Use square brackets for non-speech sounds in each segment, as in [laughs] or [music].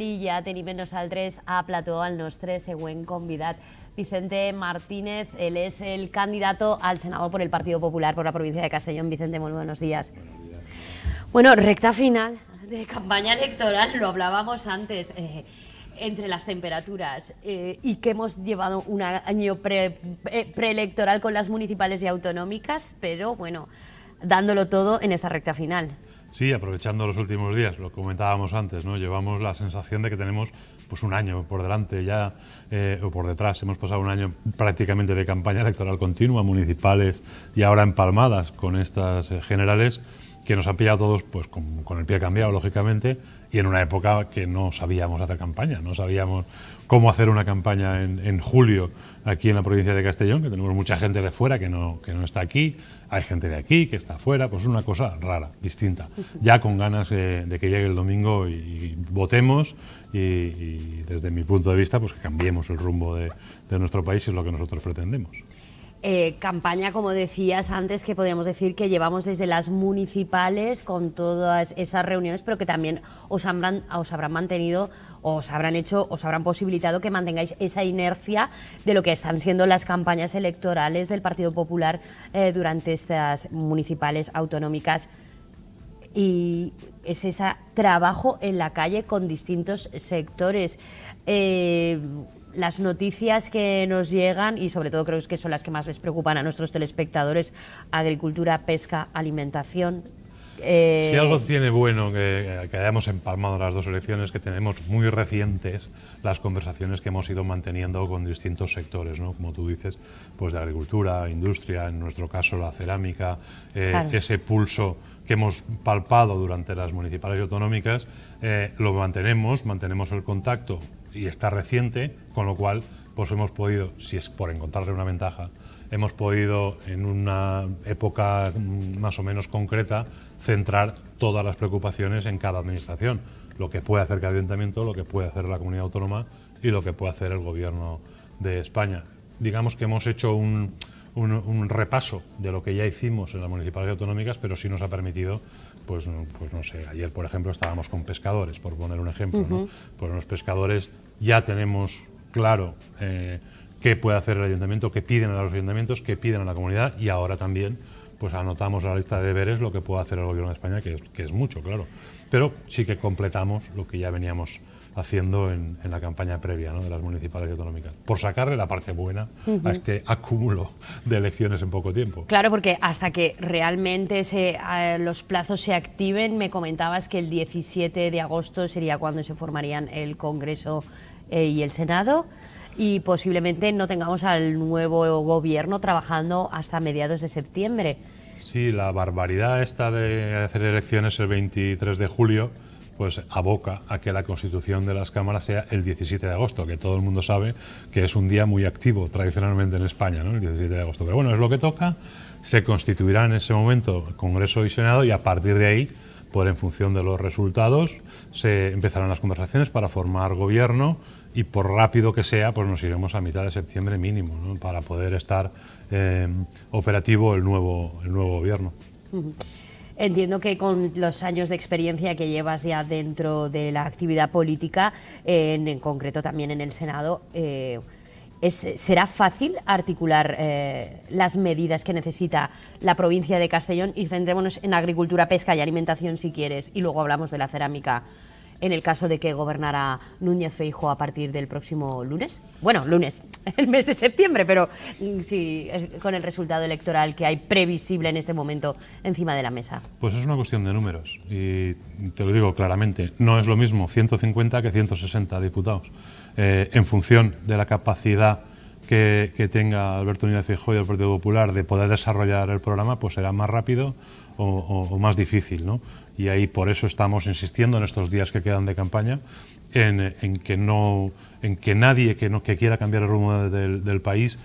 I ja tenim nosaltres a plató al nostre según convidat, Vicente Martínez. Él es el candidato al Senado por el Partido Popular por la provincia de Castellón. Vicente, muy buenos días. Bueno, recta final de campaña electoral, lo hablábamos antes, eh, entre las temperaturas eh, y que hemos llevado un año eh, preelectoral con las municipales y autonómicas, pero bueno, dándolo todo en esta recta final. Sí, aprovechando los últimos días, lo comentábamos antes, ¿no? Llevamos la sensación de que tenemos pues un año por delante ya eh, o por detrás. Hemos pasado un año prácticamente de campaña electoral continua, municipales y ahora empalmadas con estas eh, generales que nos han pillado todos pues con, el pie cambiado, lógicamente, y en una época que no sabíamos hacer campaña, no sabíamos cómo hacer una campaña en julio aquí en la provincia de Castellón, que tenemos mucha gente de fuera que no, que no está aquí, hay gente de aquí que está fuera, pues es una cosa rara, distinta. [laughs] Ya con ganas eh, de que llegue el domingo y, votemos y, desde mi punto de vista, pues que cambiemos el rumbo de, de nuestro país, es lo que nosotros pretendemos. Eh, campaña, como decías antes, que podríamos decir que llevamos desde las municipales con todas esas reuniones, pero que también os habrán, os habrán mantenido, os habrán hecho, os habrán posibilitado que mantengáis esa inercia de lo que están siendo las campañas electorales del Partido Popular eh, durante estas municipales autonómicas. Y es ese trabajo en la calle con distintos sectores. Eh, las noticias que nos llegan y sobre todo creo que son las que más les preocupan a nuestros telespectadores, agricultura, pesca, alimentación. Eh, si algo tiene bueno que, hayamos empalmado las dos elecciones, que tenemos muy recientes las conversaciones que hemos ido manteniendo con distintos sectores, ¿no? como tú dices, pues de agricultura, industria, en nuestro caso la cerámica, eh, ese pulso que hemos palpado durante las municipales y autonómicas, eh, lo mantenemos, mantenemos el contacto y está reciente, con lo cual pues hemos podido, si es por encontrarle una ventaja, hemos podido en una época más o menos concreta centrar todas las preocupaciones en cada administración, lo que puede hacer cada ayuntamiento, lo que puede hacer la comunidad autónoma y lo que puede hacer el gobierno de España. Digamos que hemos hecho un, un, repaso de lo que ya hicimos en las y autonómicas, pero sí nos ha permitido, pues, pues no sé, ayer por ejemplo estábamos con pescadores, por poner un ejemplo, Pues los pescadores ya tenemos claro eh, qué puede hacer el ayuntamiento, qué piden a los ayuntamientos, qué piden a la comunidad y ahora también pues anotamos la lista de deberes lo que puede hacer el gobierno de España, que es, que es mucho, claro. Pero sí que completamos lo que ya veníamos haciendo en, la campaña previa de las municipales y autonómicas, por sacarle la parte buena a este acúmulo de elecciones en poco tiempo. Claro, porque hasta que realmente los plazos se activen, me comentabas que el 17 de agosto sería cuando se formarían el Congreso eh, y el Senado y posiblemente no tengamos al nuevo gobierno trabajando hasta mediados de septiembre. Sí, la barbaridad esta de hacer elecciones el 23 de julio pues aboca a que la constitución de las cámaras sea el 17 de agosto, que todo el mundo sabe que es un día muy activo tradicionalmente en España, el 17 de agosto. Pero bueno, es lo que toca, se constituirá en ese momento Congreso y Senado y a partir de ahí, por en función de los resultados, se empezarán las conversaciones para formar gobierno y por rápido que sea, pues nos iremos a mitad de septiembre mínimo, para poder estar eh, operativo el nuevo, el nuevo gobierno. Entiendo que con los años de experiencia que llevas ya dentro de la actividad política, en, concreto también en el Senado, eh, ¿será fácil articular eh, las medidas que necesita la provincia de Castellón? Y centrémonos en agricultura, pesca y alimentación si quieres, y luego hablamos de la cerámica en el caso de que gobernara Núñez Feijo a partir del próximo lunes. Bueno, lunes, [laughs] el mes de septiembre, pero mm, sí, eh, con el resultado electoral que hay previsible en este momento encima de la mesa. Pues es una cuestión de números y te lo digo claramente, no es lo mismo 150 que 160 diputados. Eh, en función de la capacidad que, tenga Alberto Núñez Feijóo y el Partido Popular de poder desarrollar el programa, pues será más rápido o más difícil, ¿no? y ahí por eso estamos insistiendo en estos días que quedan de campaña en, que, no, en que nadie que, no, que quiera cambiar el rumbo del, del país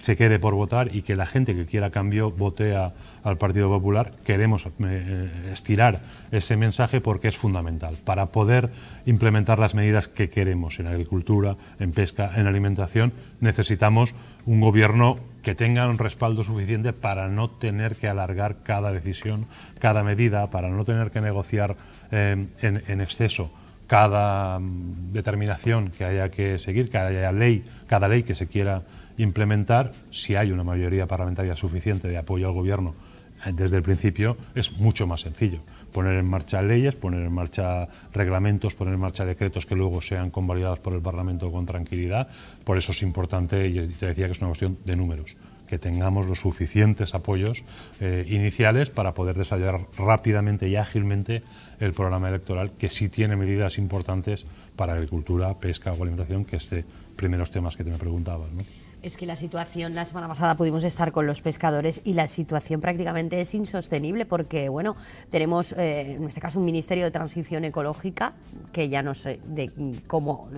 se quede por votar y que la gente que quiera cambio vote a, al Partido Popular, queremos eh, estirar ese mensaje porque es fundamental para poder implementar las medidas que queremos en agricultura, en pesca, en alimentación. Necesitamos un gobierno que tenga un respaldo suficiente para no tener que alargar cada decisión, cada medida, para no tener que negociar eh, en, exceso cada mm, determinación que haya que seguir, cada ley, cada ley que se quiera implementar, si hay una mayoría parlamentaria suficiente de apoyo al gobierno desde el principio es mucho más sencillo. Poner en marcha leyes, poner en marcha reglamentos, poner en marcha decretos que luego sean convalidados por el Parlamento con tranquilidad. Por eso es importante, y te decía que es una cuestión de números, que tengamos los suficientes apoyos eh, iniciales para poder desarrollar rápidamente y ágilmente el programa electoral, que sí tiene medidas importantes para agricultura, pesca o alimentación, que es de primeros temas que te me preguntabas. Es que la situación, la semana pasada pudimos estar con los pescadores y la situación prácticamente es insostenible porque, bueno, tenemos eh, en este caso un Ministerio de Transición Ecológica que ya no sé de cómo,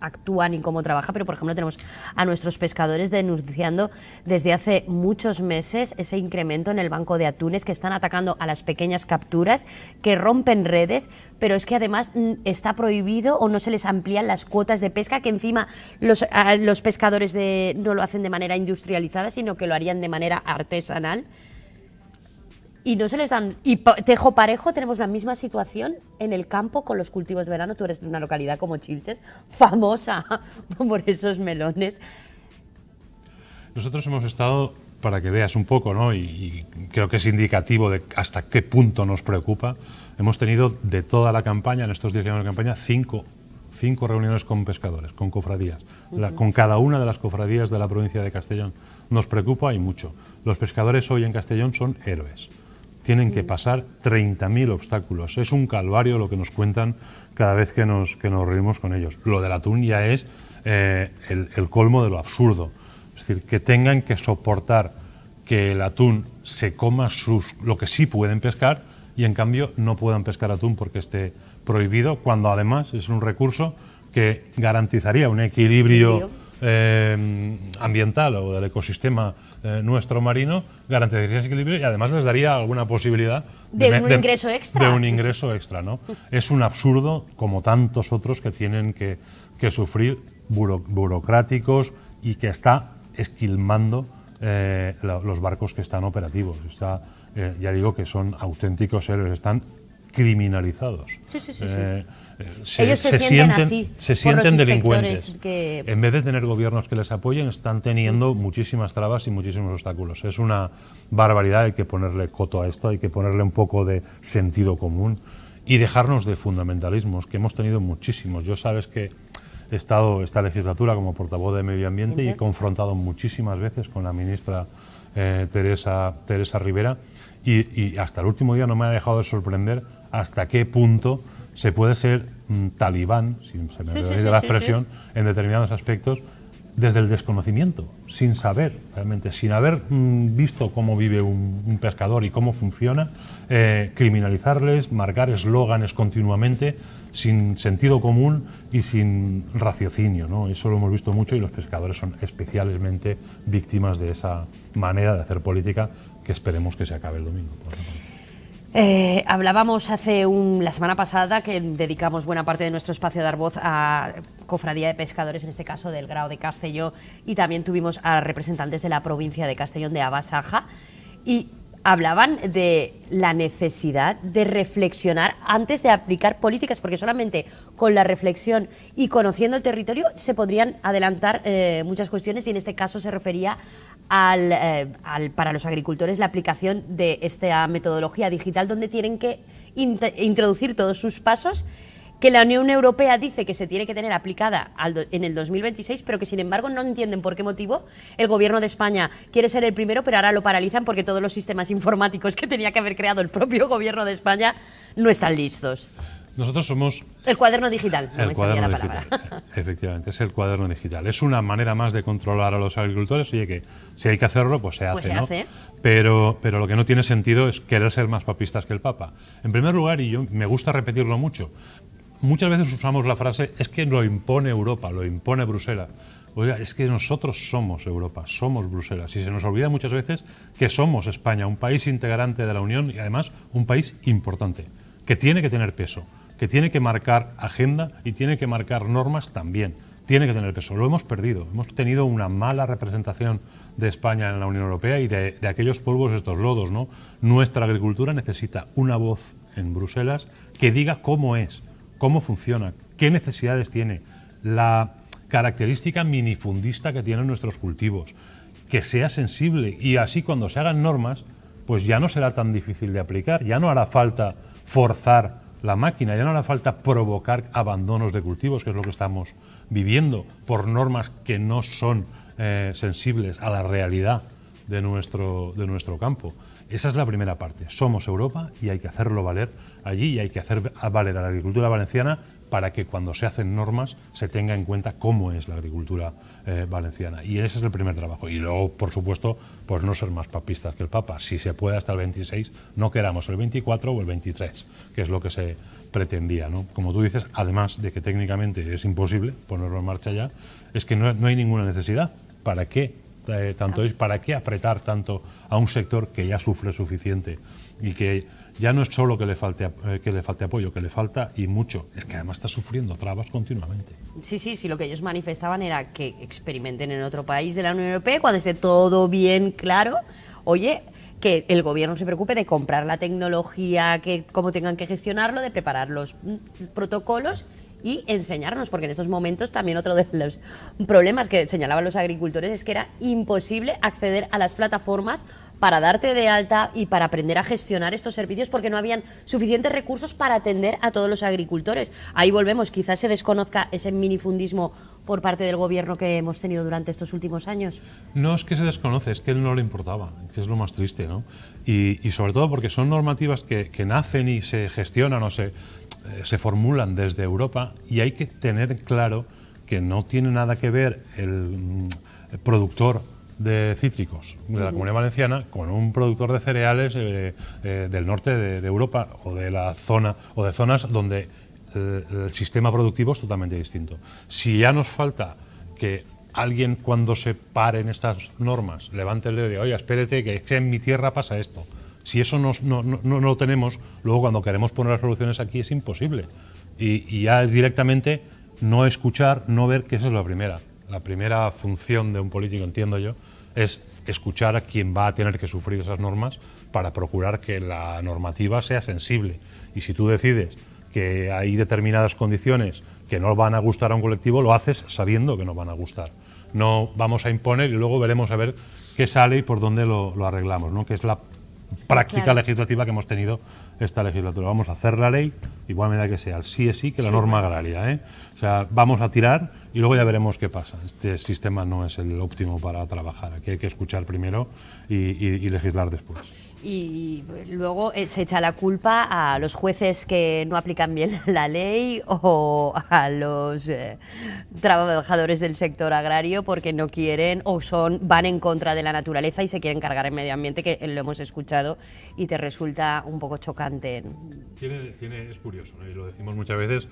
actúan y cómo trabaja, pero por ejemplo tenemos a nuestros pescadores denunciando desde hace muchos meses ese incremento en el banco de atunes que están atacando a las pequeñas capturas, que rompen redes, pero es que además mm, está prohibido o no se les amplían las cuotas de pesca, que encima los, pescadores de, no lo hacen de manera industrializada, sino que lo harían de manera artesanal y no se les dan. Y Tejo Parejo tenemos la misma situación en el campo con los cultivos de verano. Tú eres de una localidad como Chilches, famosa [laughs] por esos melones. Nosotros hemos estado, para que veas un poco, ¿no? y, creo que es indicativo de hasta qué punto nos preocupa, hemos tenido de toda la campaña, en estos días años de campaña, cinco, reuniones con pescadores, con cofradías, con cada una de las cofradías de la provincia de Castellón. Nos preocupa y mucho. Los pescadores hoy en Castellón son héroes tienen que pasar 30.000 obstáculos. Es un calvario lo que nos cuentan cada vez que nos, que nos reunimos con ellos. Lo del atún ya es eh, el, el, colmo de lo absurdo. Es decir, que tengan que soportar que el atún se coma sus, lo que sí pueden pescar y en cambio no puedan pescar atún porque esté prohibido, cuando además es un recurso que garantizaría un equilibrio eh, ambiental o del ecosistema eh, nuestro marino garantizaría ese equilibrio y además les daría alguna posibilidad de, un ingreso extra. ¿no? [laughs] es un absurdo como tantos otros que tienen que, sufrir burocráticos y que está esquilmando eh, los barcos que están operativos. Está, ya digo que son auténticos héroes, están criminalizados. sí, sí. sí. Se, Ellos se, sienten, así. delincuentes. En vez de tener gobiernos que les apoyen, están teniendo muchísimas trabas y muchísimos obstáculos. Es una barbaridad, hay que ponerle coto a esto, hay que ponerle un poco de sentido común y dejarnos de fundamentalismos, que hemos tenido muchísimos. Yo sabes que he estado esta legislatura como portavoz de Medio Ambiente y he confrontado muchísimas veces con la ministra eh, Teresa, Teresa Rivera y hasta el último día no me ha dejado de sorprender hasta qué punto se puede ser talibán, si se me la expresión, en determinados aspectos, desde el desconocimiento, sin saber realmente, sin haber mm, visto cómo vive un, pescador y cómo funciona, eh, criminalizarles, marcar eslóganes continuamente, sin sentido común y sin raciocinio. ¿no? Eso lo hemos visto mucho y los pescadores son especialmente víctimas de esa manera de hacer política que esperemos que se acabe el domingo. Eh, hablábamos hace la semana pasada que dedicamos buena parte de nuestro espacio a dar voz a cofradía de pescadores, en este caso del Grau de Castelló, y también tuvimos a representantes de la provincia de Castellón de Abasaja, y hablaban de la necesidad de reflexionar antes de aplicar políticas, porque solamente con la reflexión y conociendo el territorio se podrían adelantar eh, muchas cuestiones, y en este caso se refería eh, al, para los agricultores la aplicación de esta metodología digital donde tienen que introducir todos sus pasos que la Unión Europea dice que se tiene que tener aplicada en el 2026, pero que sin embargo no entienden por qué motivo el gobierno de España quiere ser el primero, pero ahora lo paralizan porque todos los sistemas [laughs] informáticos que tenía que haber creado el propio gobierno de España no están listos. Nosotros somos... El cuaderno digital, no el me cuaderno la palabra. Eh, efectivamente, es el cuaderno digital. Es una manera más de controlar a los agricultores. Oye, que si hay que hacerlo, pues se pues hace, pues se hace. Pero, pero lo que no tiene sentido es querer ser más papistas que el Papa. En primer lugar, y yo me gusta repetirlo mucho, muchas veces usamos la frase, es que lo impone Europa, lo impone Bruselas. Oiga, es que nosotros somos Europa, somos Bruselas. Y se nos olvida muchas veces que somos España, un país integrante de la Unión y además un país importante, que tiene que tener peso que tiene que marcar agenda y tiene que marcar normas también. Tiene que tener peso. Lo hemos perdido. Hemos tenido una mala representación de España en la Unión Europea y de, aquellos polvos, estos lodos. ¿no? Nuestra agricultura necesita una voz en Bruselas que diga cómo es, cómo funciona, qué necesidades tiene, la característica minifundista que tienen nuestros cultivos, que sea sensible y así cuando se hagan normas, pues ya no será tan difícil de aplicar, ya no hará falta forzar la máquina, ya no hará falta provocar abandonos de cultivos, que es lo que estamos viviendo por normas que no son eh, sensibles a la realidad de nuestro, de nuestro campo. Esa es la primera parte. Somos Europa y hay que hacerlo valer allí y hay que hacer valer a la agricultura valenciana para que cuando se hacen normas se tenga en cuenta cómo es la agricultura eh, valenciana. Y ese es el primer trabajo. Y luego, por supuesto, pues no ser más papistas que el Papa. Si se puede hasta el 26, no queramos el 24 o el 23, que es lo que se pretendía. ¿no? Como tú dices, además de que técnicamente es imposible ponerlo en marcha ya, es que no, hay ninguna necesidad. ¿Para qué? Eh, tanto ah. es, ¿Para qué apretar tanto a un sector que ya sufre suficiente y que ya no es solo que le falte eh, que le falte apoyo, que le falta y mucho, es que además está sufriendo trabas continuamente. Sí, sí, sí, lo que ellos manifestaban era que experimenten en otro país de la Unión Europea cuando esté todo bien claro. Oye, que el gobierno se preocupe de comprar la tecnología, que cómo tengan que gestionarlo, de preparar los mm, protocolos y enseñarnos, porque en estos momentos también otro de los problemas que señalaban los agricultores es que era imposible acceder a las plataformas para darte de alta y para aprender a gestionar estos servicios porque no habían suficientes recursos para atender a todos los agricultores. Ahí volvemos, quizás se desconozca ese minifundismo por parte del gobierno que hemos tenido durante estos últimos años. No es que se desconoce, es que él no le importaba, que es lo más triste, ¿no? Y, sobre todo porque son normativas que, que nacen y se gestionan o se, eh, se formulan desde Europa y hay que tener claro que no tiene nada que ver el, mm, productor de cítricos de la Comunidad Valenciana con un productor de cereales eh, eh, del norte de, Europa o de la zona o de zonas donde el sistema productivo es totalmente distinto. Si ya nos falta que alguien cuando se paren estas normas levante el dedo y diga, oye, espérate que en mi tierra pasa esto si eso no, lo tenemos, luego cuando queremos poner las soluciones aquí es imposible. Y, ya es directamente no escuchar, no ver, que esa es la primera. La primera función de un político, entiendo yo, es escuchar a quien va a tener que sufrir esas normas para procurar que la normativa sea sensible. Y si tú decides que hay determinadas condiciones que no van a gustar a un colectivo, lo haces sabiendo que no van a gustar. No vamos a imponer y luego veremos a ver qué sale y por dónde lo, lo arreglamos, ¿no? que es la práctica legislativa que hemos tenido esta legislatura. Vamos a hacer la ley, igual a que sea el sí es sí que la norma agraria. ¿eh? O sea, vamos a tirar y luego ya veremos qué pasa. Este sistema no es el óptimo para trabajar. Aquí hay que escuchar primero y legislar después y luego eh, se echa la culpa a los jueces que no aplican bien [laughs] la ley o a los eh, trabajadores del sector agrario porque no quieren o son van en contra de la naturaleza y se quieren cargar el medio ambiente que lo hemos escuchado y te resulta un poco chocante. Tiene, es curioso lo decimos muchas veces.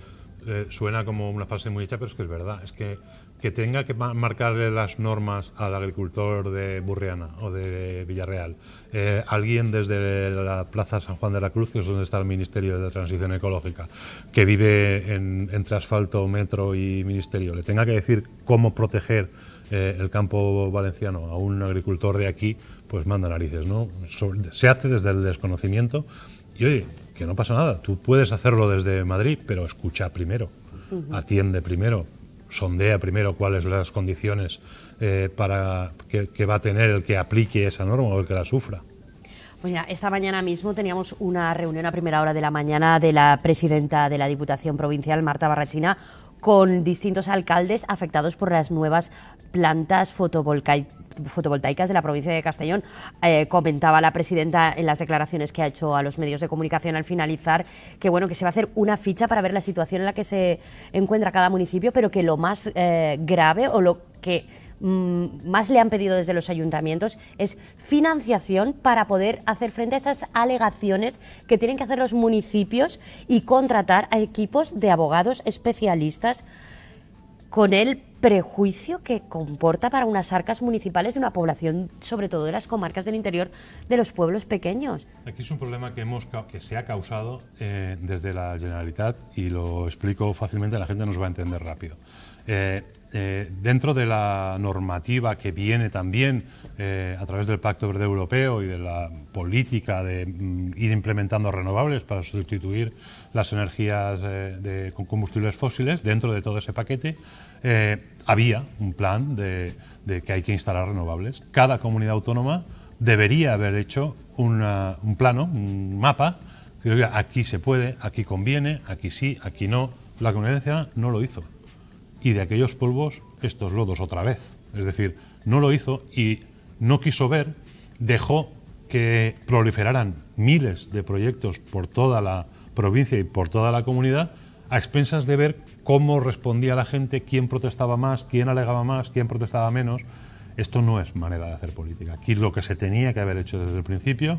Eh, suena como una frase muy hecha, pero es que es verdad. Es que que tenga que marcarle las normas al agricultor de Burriana o de Villarreal, eh, alguien desde la Plaza San Juan de la Cruz, que es donde está el Ministerio de Transición Ecológica, que vive en, entre asfalto, metro y ministerio, le tenga que decir cómo proteger eh, el campo valenciano a un agricultor de aquí, pues manda narices, ¿no? se hace desde el desconocimiento y oye, que no pasa nada, tú puedes hacerlo desde Madrid, pero escucha primero, atiende primero, sondea primero cuáles son las condiciones eh, para que, va a tener el que aplique esa norma o el que la sufra. Pues esta mañana mismo teníamos una reunión a primera hora de la mañana de la presidenta de la Diputación Provincial, Marta Barrachina, con distintos alcaldes afectados por las nuevas plantas fotovoltaicas fotovoltaicas de la provincia de Castellón. Eh, comentaba la presidenta en las declaraciones que ha hecho a los medios de comunicación al finalizar que bueno que se va a hacer una ficha para ver la situación en la que se encuentra cada municipio, pero que lo más eh, grave o lo que mm, más le han pedido desde los ayuntamientos es financiación para poder hacer frente a esas alegaciones que tienen que hacer los municipios y contratar a equipos de abogados especialistas con el prejuicio que comporta para unas arcas municipales de una población, sobre todo de las comarcas del interior, de los pueblos pequeños. Aquí es un problema que, hemos, que se ha causado eh, desde la Generalitat y lo explico fácilmente, la gente nos va a entender rápido. Eh, eh, dentro de la normativa que viene también a través del Pacto Verde Europeo y de la política de mm, ir implementando renovables para sustituir las energías con combustibles fósiles, dentro de todo ese paquete eh, había un plan de, que hay que instalar renovables. Cada comunidad autónoma debería haber hecho un plano, un mapa, decir, aquí se puede, aquí conviene, aquí sí, aquí no. La comunidad no lo hizo. Y de aquellos polvos, estos lodos otra vez. Es decir, no lo hizo y no quiso ver, dejó que proliferaran miles de proyectos por toda la provincia y por toda la comunidad a expensas de ver cómo respondía la gente, quién protestaba más, quién alegaba más, quién protestaba menos. Esto no es manera de hacer política. Aquí lo que se tenía que haber hecho desde el principio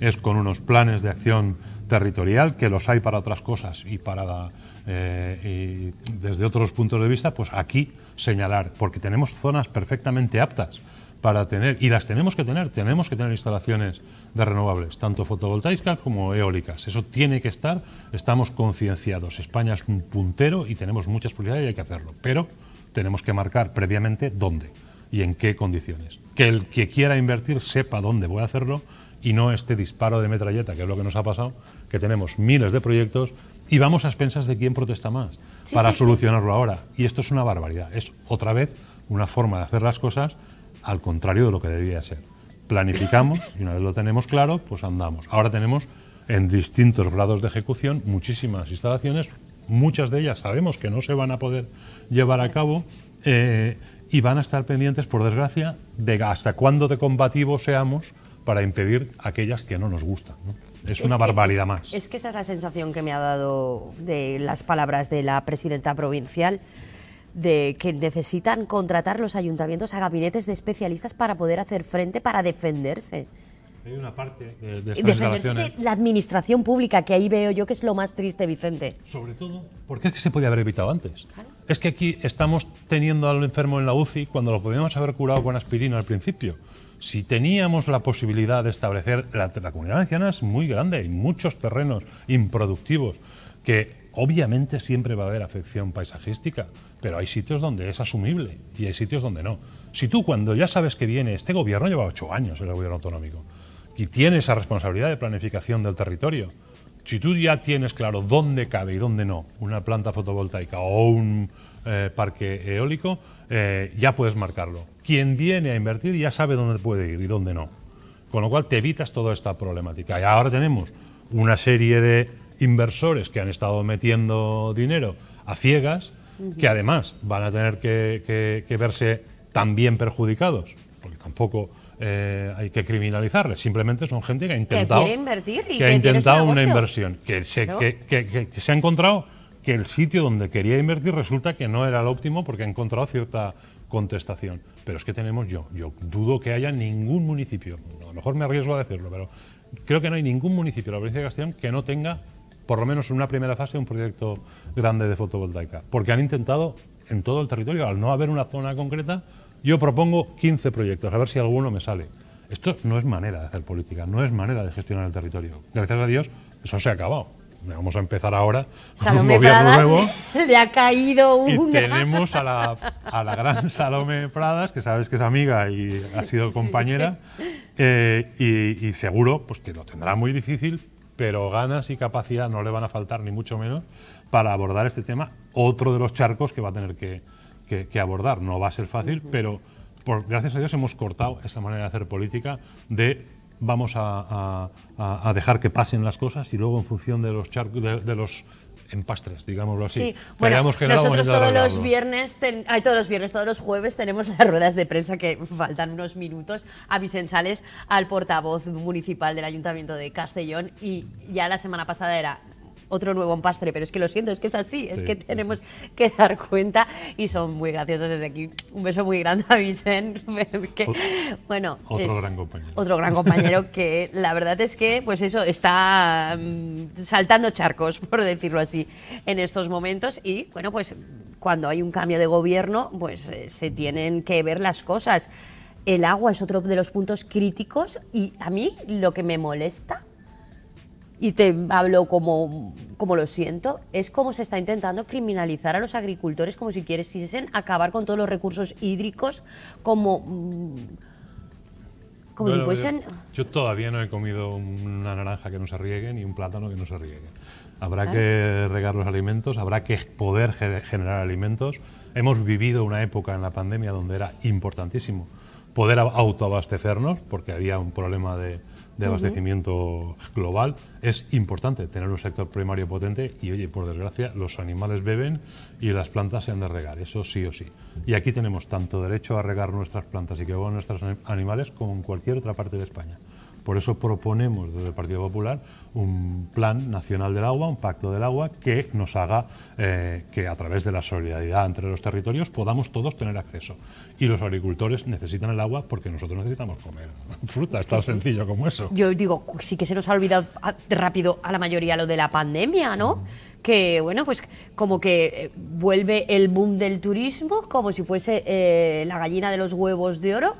es con unos planes de acción territorial, que los hay para otras cosas y para eh, desde otros puntos de vista, pues aquí señalar, porque tenemos zonas perfectamente aptas para tener, y las tenemos que tener, tenemos que tener instalaciones de renovables, tanto fotovoltaicas como eólicas. Eso tiene que estar, estamos concienciados. España es un puntero y tenemos muchas posibilidades y hay que hacerlo, pero tenemos que marcar previamente dónde y en qué condiciones. Que el que quiera invertir sepa dónde voy a hacerlo y no este disparo de metralleta, que es lo que nos ha pasado, que tenemos miles de proyectos y vamos a expensas de quién protesta más para solucionarlo ahora. Y esto es una barbaridad, es otra vez una forma de hacer las cosas al contrario de lo que debía ser. Planificamos y una vez lo tenemos claro, pues andamos. Ahora tenemos en distintos grados de ejecución muchísimas instalaciones, muchas de ellas sabemos que no se van a poder llevar a cabo eh, y van a estar pendientes, por desgracia, de hasta cuándo de combativo seamos para impedir aquellas que no nos gustan. Es, una barbaridad más. Es que esa es la sensación que me ha dado de las palabras de la presidenta provincial de que necesitan contratar los ayuntamientos a gabinetes de especialistas para poder hacer frente, para defenderse. Hay una parte de, de la administración pública, que ahí veo yo que es lo más triste, Vicente. Sobre todo, porque es que se podía haber evitado antes. Es que aquí estamos teniendo al enfermo en la UCI cuando lo podíamos haber curado con aspirina al principio. Si teníamos la posibilidad de establecer, la, comunidad anciana es muy grande, hay muchos terrenos improductivos que Obviamente siempre va a haber afección paisajística, pero hay sitios donde es asumible y hay sitios donde no. Si tú cuando ya sabes que viene este gobierno, lleva ocho años el gobierno autonómico, y tiene esa responsabilidad de planificación del territorio, si tú ya tienes claro dónde cabe y dónde no una planta fotovoltaica o un eh, parque eólico, eh, ya puedes marcarlo. Quien viene a invertir ya sabe dónde puede ir y dónde no. Con lo cual te evitas toda esta problemática. Y ahora tenemos una serie de inversores que han estado metiendo dinero a ciegas, que además van a tener que, verse también perjudicados, porque tampoco eh, hay que criminalizarles, simplemente son gente que ha intentado, ha intentado una inversión, que se, que se ha encontrado que el sitio donde quería invertir resulta que no era el óptimo porque ha encontrado cierta contestación. Pero es que tenemos yo, yo dudo que haya ningún municipio, a lo mejor me arriesgo a decirlo, pero creo que no hay ningún municipio de la provincia de Castellón que no tenga por lo menos en una primera fase, un proyecto grande de fotovoltaica. Porque han intentado en todo el territorio, al no haber una zona concreta, yo propongo 15 proyectos, a ver si alguno me sale. Esto no es manera de hacer política, no es manera de gestionar el territorio. Gracias a Dios, eso se ha acabado. Vamos a empezar ahora con [laughs] un gobierno nuevo. [laughs] Le ha caído una. Y tenemos a la, gran [laughs] Salome Pradas, que sabes que es amiga y ha sido compañera, eh, y, seguro pues, que lo tendrá muy difícil pero ganas y capacidad no le van a faltar, ni mucho menos, para abordar este tema, otro de los charcos que va a tener que, abordar. No va a ser fácil, pero por, gracias a Dios hemos cortado esta manera de hacer política de vamos a, dejar que pasen las cosas y luego en función de los, charcos, de los en pastras, digámoslo así. Sí. Bueno, nosotros todos los viernes, ten, todos los viernes, todos los jueves tenemos las ruedas de prensa que faltan unos minutos a Vicensales, al portavoz municipal del Ayuntamiento de Castellón y ya la semana pasada era otro nuevo empastre, pero es que lo siento, es que es así, es que tenemos que dar cuenta y son muy graciosos desde aquí. Un beso muy grande a Vicente, [laughs] bueno, otro gran compañero. Otro gran compañero que la verdad es que, pues eso, está mm, saltando charcos, por decirlo así, en estos momentos y, bueno, pues cuando hay un cambio de gobierno, pues eh, se tienen que ver las cosas. El agua es otro de los puntos críticos y a mí lo que me molesta y te hablo como, como lo siento, es como se está intentando criminalizar a los agricultores como si quisiesen acabar con todos los recursos hídricos, como, mm, como si fuesen... Yo, todavía no he comido una naranja que no se riegue ni un plátano que no se riegue. Habrá que regar los alimentos, habrá que poder generar alimentos. Hemos vivido una época en la pandemia donde era importantísimo poder autoabastecernos porque había un problema de de abastecimiento global. Es importante tener un sector primario potente y, oye, por desgracia, los animales beben y las plantas se han de regar, eso sí o sí. Y aquí tenemos tanto derecho a regar nuestras plantas y que beban nuestros animales como en cualquier otra parte de España. Por eso proponemos desde el Partido Popular un plan nacional del agua, un pacto del agua que nos haga eh, que a través de la solidaridad entre los territorios podamos todos tener acceso. Y los agricultores necesitan el agua porque nosotros necesitamos comer [laughs] fruta, es tan sencillo como eso. Yo digo, pues sí que se nos ha olvidado ah, rápido a la mayoría lo de la pandemia, ¿no? Mm. que, bueno, pues como que eh, vuelve el boom del turismo, como si fuese eh, la gallina de los huevos de oro,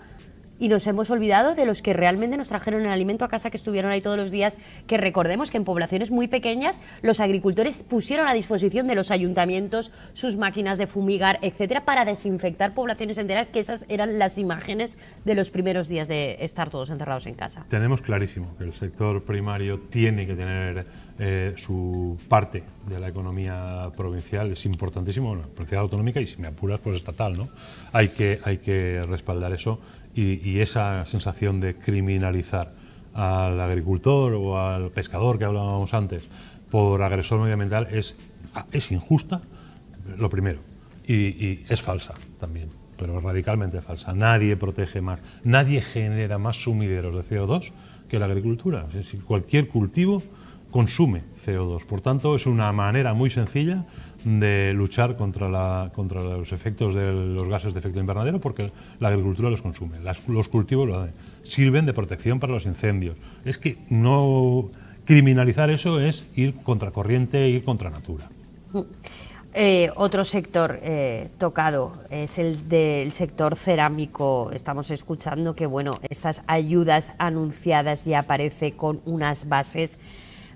y nos hemos olvidado de los que realmente nos trajeron el alimento a casa, que estuvieron ahí todos los días, que recordemos que en poblaciones muy pequeñas los agricultores pusieron a disposición de los ayuntamientos sus máquinas de fumigar, etcétera, para desinfectar poblaciones enteras, que esas eran las imágenes de los primeros días de estar todos encerrados en casa. Tenemos clarísimo que el sector primario tiene que tener eh, su parte de la economía provincial es importantísimo, la provincial autonómica y si me apuras, pues estatal, ¿no? Hay que, hay que respaldar eso y, esa sensación de criminalizar al agricultor o al pescador que hablábamos antes por agresor medioambiental es, es injusta, lo primero, y, es falsa también, pero radicalmente falsa. Nadie protege más, nadie genera más sumideros de CO2 que la agricultura. cualquier cultivo consume CO2. Por tanto, es una manera muy sencilla de luchar contra, la, contra los efectos de los gases de efecto invernadero porque la agricultura los consume, los cultivos sirven de protección para los incendios. Es que no criminalizar eso es ir contra corriente, ir contra natura. Mm. Eh, otro sector eh, tocado es el del sector cerámico. Estamos escuchando que bueno, estas ayudas anunciadas ya aparece con unas bases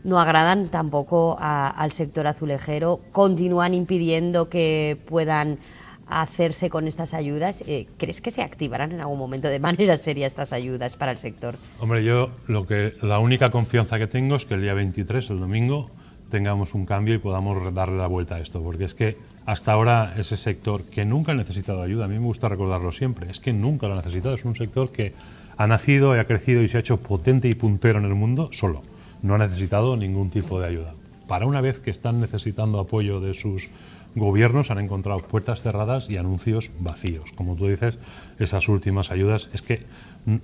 no agradan tampoco al sector azulejero, continúan impidiendo que puedan hacerse con estas ayudas. Eh, ¿Crees que se activarán en algún momento de manera seria estas ayudas para el sector? Hombre, yo lo que la única confianza que tengo es que el día 23, el domingo, tengamos un cambio y podamos darle la vuelta a esto, porque es que hasta ahora ese sector que nunca ha necesitado ayuda, a mí me gusta recordarlo siempre, es que nunca lo ha necesitado, es un sector que ha nacido y ha crecido y se ha hecho potente y puntero en el mundo solo no ha necesitado ningún tipo de ayuda. Para una vez que están necesitando apoyo de sus gobiernos, han encontrado puertas cerradas y anuncios vacíos. Como tú dices, esas últimas ayudas es que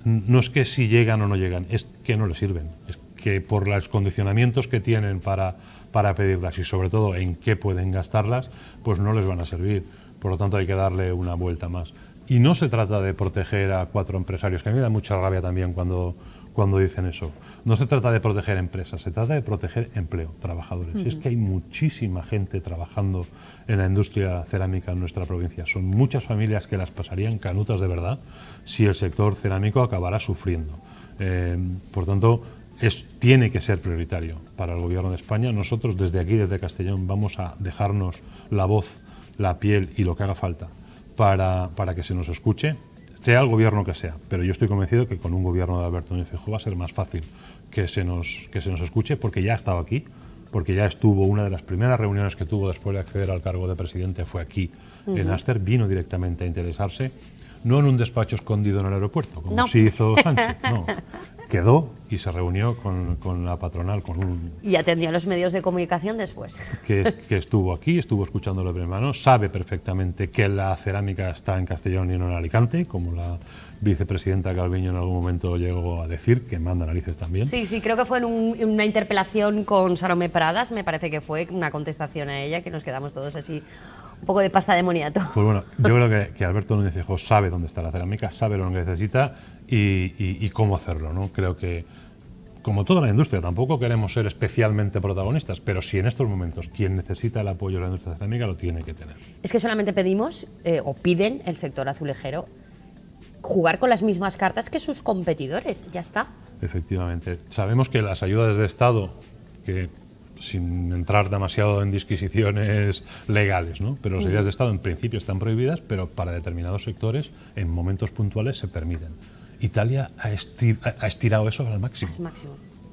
no es que si llegan o no llegan, es que no les sirven. Es que por los condicionamientos que tienen para, para pedirlas y sobre todo en qué pueden gastarlas, pues no les van a servir. Por lo tanto, hay que darle una vuelta más. Y no se trata de proteger a cuatro empresarios, que a mí me da mucha rabia también cuando, cuando dicen eso no se trata de proteger empresas, se trata de proteger empleo, trabajadores. Es que hay muchísima gente trabajando en la industria cerámica en nuestra provincia. Son muchas familias que las pasarían canutas de verdad si el sector cerámico acabara sufriendo. Em, por tanto, tiene que ser prioritario para el Gobierno de España. Nosotros desde aquí, desde Castellón, vamos a dejarnos la voz, la piel y lo que haga falta para, que se nos escuche, sea el gobierno que sea, pero yo estoy convencido que con un gobierno de Alberto Núñez Feijóo va a ser más fácil que se nos, que se nos escuche porque ya ha estado aquí, porque ya estuvo, una de las primeras reuniones que tuvo después de acceder al cargo de presidente fue aquí, en Aster, vino directamente a interesarse, no en un despacho escondido en el aeropuerto, como se hizo Sánchez, no. Quedó y se reunió con, con la patronal. Con un, y atendió a los medios de comunicación después. [laughs] Que, estuvo aquí, estuvo escuchando de primera mano, sabe perfectamente que la cerámica está en Castellón y no en Alicante, como la vicepresidenta Calviño en algún momento llegó a decir, que manda narices también. Sí, sí, creo que fue en, una interpelación con Salomé Pradas, me parece que fue una contestación a ella, que nos quedamos todos así un poco de pasta demoniato. Pues bueno, [laughs] yo creo que, Alberto Núñez Fijo sabe dónde está la cerámica, sabe lo que necesita y, cómo hacerlo, ¿no? Creo que como toda la industria, tampoco queremos ser especialmente protagonistas, pero si en estos momentos quien necesita el apoyo de la industria cerámica lo tiene que tener. Es que solamente pedimos eh, o piden el sector azulejero jugar con las mismas cartas que sus competidores. Ya está. Efectivamente. Sabemos que las ayudas de Estado, que sin entrar demasiado en disquisiciones legales, ¿no? pero las ayudas de Estado en principio están prohibidas, pero para determinados sectores, en momentos puntuales, se permiten. Italia ha, estirado eso al máximo.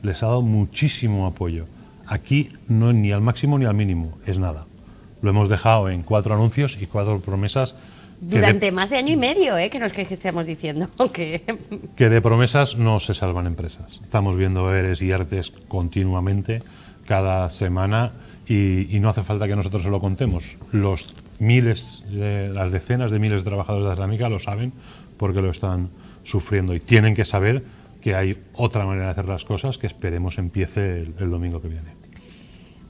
Les ha dado muchísimo apoyo. Aquí no ni al máximo ni al mínimo, es nada. Lo hemos dejado en cuatro anuncios y cuatro promesas durante más de año y medio, ¿eh? que nos crees que estemos diciendo [laughs] que... que de promesas no se salvan empresas. Estamos viendo eres y artes continuamente, cada semana, y, no hace falta que nosotros se lo contemos. Los miles, las decenas de miles de trabajadores de cerámica lo saben porque lo están sufriendo y tienen que saber que hay otra manera de hacer las cosas que esperemos empiece el domingo que viene.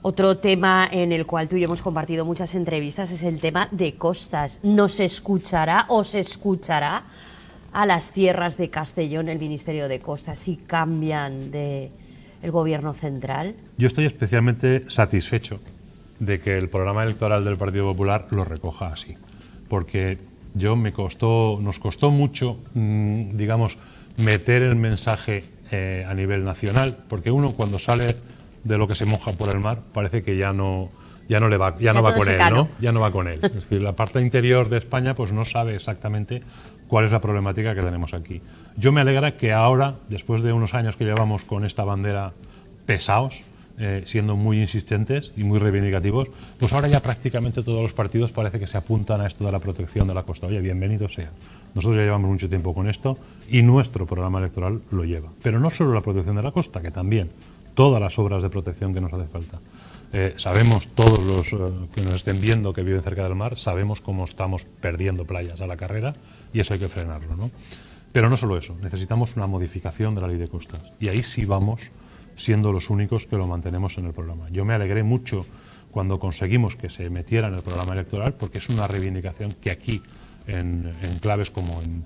Otro tema en el cual tú y yo hemos compartido muchas entrevistas es el tema de costas. ¿Nos escuchará o se escuchará a las tierras de Castellón el Ministerio de Costas si cambian de el gobierno central? Yo estoy especialmente satisfecho de que el programa electoral del Partido Popular lo recoja así, porque yo me costó, nos costó mucho, mm, digamos, meter el mensaje eh, a nivel nacional, porque uno cuando sale de lo que se moja por el mar, parece que ya no, ya no, le va, ya, no va con él, Ya no va con él. Es decir, la parte interior de España pues no sabe exactamente cuál es la problemática que tenemos aquí. Yo me alegra que ahora, después de unos años que llevamos con esta bandera pesados, eh, siendo muy insistentes y muy reivindicativos, pues ahora ya prácticamente todos los partidos parece que se apuntan a esto de la protección de la costa. Oye, bienvenido sea. Nosotros ya llevamos mucho tiempo con esto y nuestro programa electoral lo lleva. Pero no solo la protección de la costa, que también, todas las obras de protección que nos hace falta. Eh, sabemos todos los eh, que nos estén viendo que viven cerca del mar, sabemos cómo estamos perdiendo playas a la carrera y eso hay que frenarlo. ¿no? Pero no solo eso, necesitamos una modificación de la ley de costas y ahí sí vamos siendo los únicos que lo mantenemos en el programa. Yo me alegré mucho cuando conseguimos que se metiera en el programa electoral porque es una reivindicación que aquí, en, en claves como en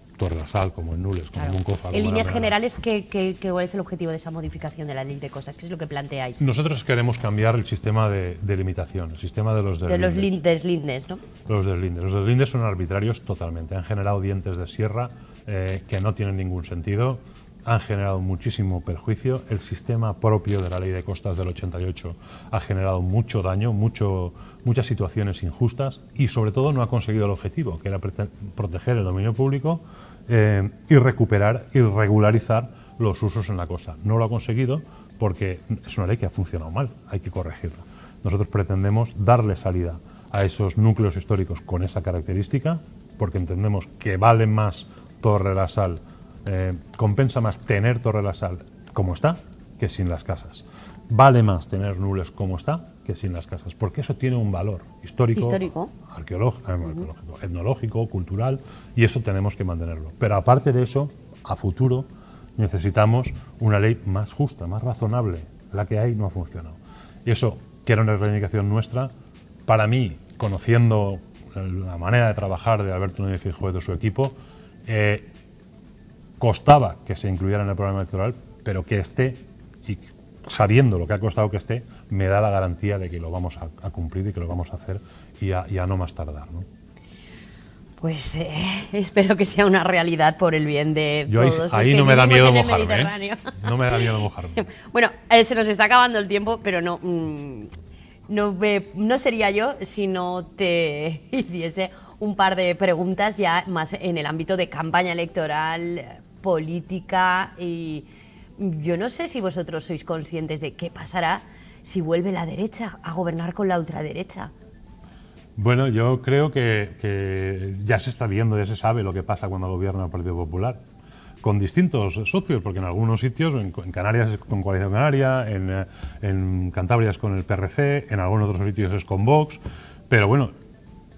como en Nules, como en En líneas generales, ¿qué, cuál es el objetivo de esa modificación de la ley de cosas? ¿Qué es lo que planteáis? Nosotros queremos cambiar el sistema de, limitación, el sistema de los De los deslindes, ¿no? Los deslindes. Los deslindes son arbitrarios totalmente. Han generado dientes de sierra eh, que no tienen ningún sentido han generado muchísimo perjuicio, el sistema propio de la ley de costas del 88 ha generado mucho daño, mucho, muchas situaciones injustas y sobre todo no ha conseguido el objetivo, que era proteger el dominio público eh, y recuperar y regularizar los usos en la costa. No lo ha conseguido porque es una ley que ha funcionado mal, hay que corregirla. Nosotros pretendemos darle salida a esos núcleos históricos con esa característica, porque entendemos que vale más Torre la Sal eh, compensa más tener Torre la Sal como está que sin las casas. Vale más tener Nules como está que sin las casas, porque eso tiene un valor histórico, eh, Arqueológico, etnológico, cultural, y eso tenemos que mantenerlo. Pero aparte de eso, a futuro necesitamos una ley más justa, más razonable. La que hay no ha funcionado. Y eso, que era una reivindicación nuestra, para mí, conociendo la manera de trabajar de Alberto Núñez Feijóo y de su equipo, eh, costaba que se incluyera en el programa electoral, pero que esté, y sabiendo lo que ha costado que esté, me da la garantía de que lo vamos a, cumplir y que lo vamos a hacer y a, no más tardar. Pues eh, [laughs] espero que sea una realidad por el bien de ahí, todos. los no me da miedo ¿eh? No me da miedo mojarme. [laughs] bueno, eh, se nos está acabando el tiempo, pero no. Mm, no, no sería yo si no te [laughs] hiciese un par de preguntas ya más en el ámbito de campaña electoral, política y yo no sé si vosotros sois conscientes de qué pasará si vuelve la derecha a gobernar con la ultraderecha. Bueno, yo creo que, ya se está viendo, ya se sabe lo que pasa cuando gobierna el Partido Popular con distintos socios, porque en algunos sitios, en, Canarias es con Coalición Canaria, en, en, Cantabria es con el PRC, en algunos otros sitios es con Vox, pero bueno,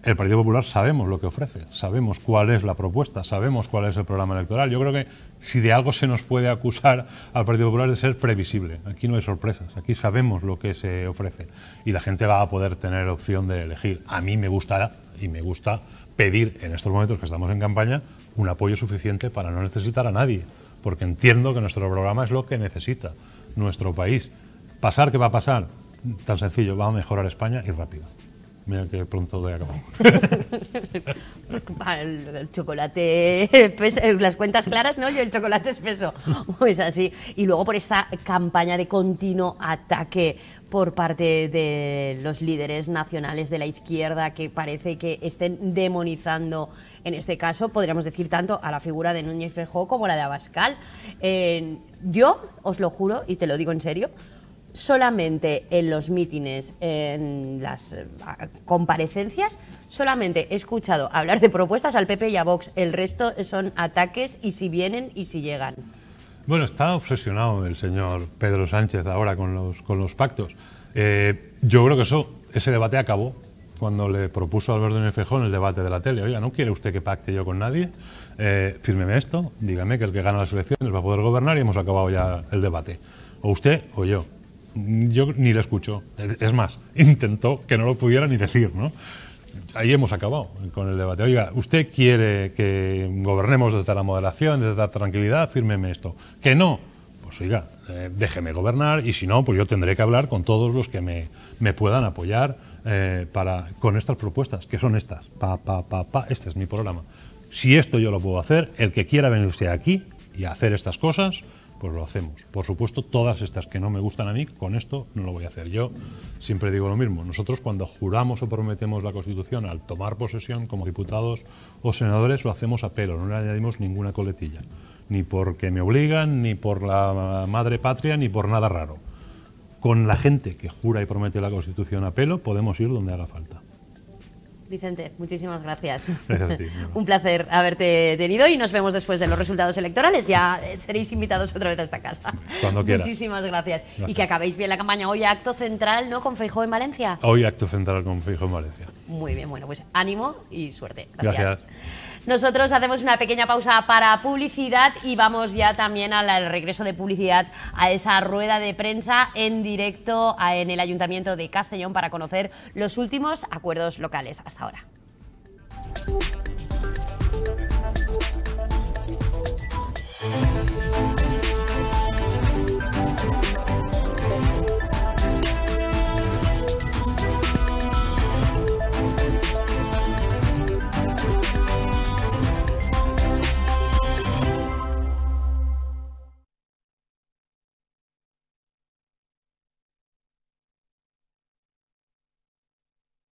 el Partido Popular sabemos lo que ofrece, sabemos cuál es la propuesta, sabemos cuál es el programa electoral. Yo creo que si de algo se nos puede acusar al Partido Popular de ser previsible. Aquí no hay sorpresas, aquí sabemos lo que se ofrece y la gente va a poder tener opción de elegir. A mí me gustará y me gusta pedir en estos momentos que estamos en campaña un apoyo suficiente para no necesitar a nadie, porque entiendo que nuestro programa es lo que necesita nuestro país. Pasar, ¿qué va a pasar? Tan sencillo, va a mejorar España y rápido. Mira que pronto de acabar. [laughs] el, chocolate [laughs] eh, las cuentas claras, ¿no? Yo el chocolate espeso. [laughs] Pues así. Y luego por esta campaña de continuo ataque por parte de los líderes nacionales de la izquierda que parece que estén demonizando, en este caso, podríamos decir tanto a la figura de Núñez Fejó como la de Abascal. Eh, yo, os lo juro y te lo digo en serio, solamente en los mítines, en las eh, comparecencias, solamente he escuchado hablar de propuestas al PP y a Vox. El resto son ataques y si vienen y si llegan. Bueno, está obsesionado el señor Pedro Sánchez ahora con los, con los pactos. Eh, yo creo que eso, ese debate acabó cuando le propuso a Alberto Nefejón el debate de la tele. Oiga, ¿no quiere usted que pacte yo con nadie? Eh, fírmeme esto, dígame que el que gana las elecciones va a poder gobernar y hemos acabado ya el debate. O usted o yo yo ni lo escucho. Es más, intentó que no lo pudiera ni decir, Ahí hemos acabado con el debate. Oiga, usted quiere que gobernemos desde la moderación, desde la tranquilidad, fírmeme esto. Que no, pues oiga, eh, déjeme gobernar y si no, pues yo tendré que hablar con todos los que me, puedan apoyar eh, para, con estas propuestas, que son estas. Pa, pa, este es mi programa. Si esto yo lo puedo hacer, el que quiera venirse aquí y hacer estas cosas, pues lo hacemos. Por supuesto, todas estas que no me gustan a mí, con esto no lo voy a hacer. Yo siempre digo lo mismo. Nosotros cuando juramos o prometemos la Constitución al tomar posesión como diputados o senadores, lo hacemos a pelo, no le añadimos ninguna coletilla. Ni porque me obligan, ni por la madre patria, ni por nada raro. Con la gente que jura y promete la Constitución a pelo, podemos ir donde haga falta. Vicente, muchísimas gracias. [laughs] Un placer haberte tenido y nos vemos después de los resultados electorales. Ya eh, seréis invitados otra vez a esta casa. Cuando quieras. Muchísimas gracias. Y que acabéis bien la campaña. Hoy acto central, ¿no? Con Feijo en Valencia. Hoy acto central con Feijo en Valencia. Muy bien, bueno, pues ánimo y suerte. gracias. gracias. Nosotros hacemos una pequeña pausa para publicidad y vamos ya también al regreso de publicidad a esa rueda de prensa en directo en el Ayuntamiento de Castellón para conocer los últimos acuerdos locales. Hasta ahora.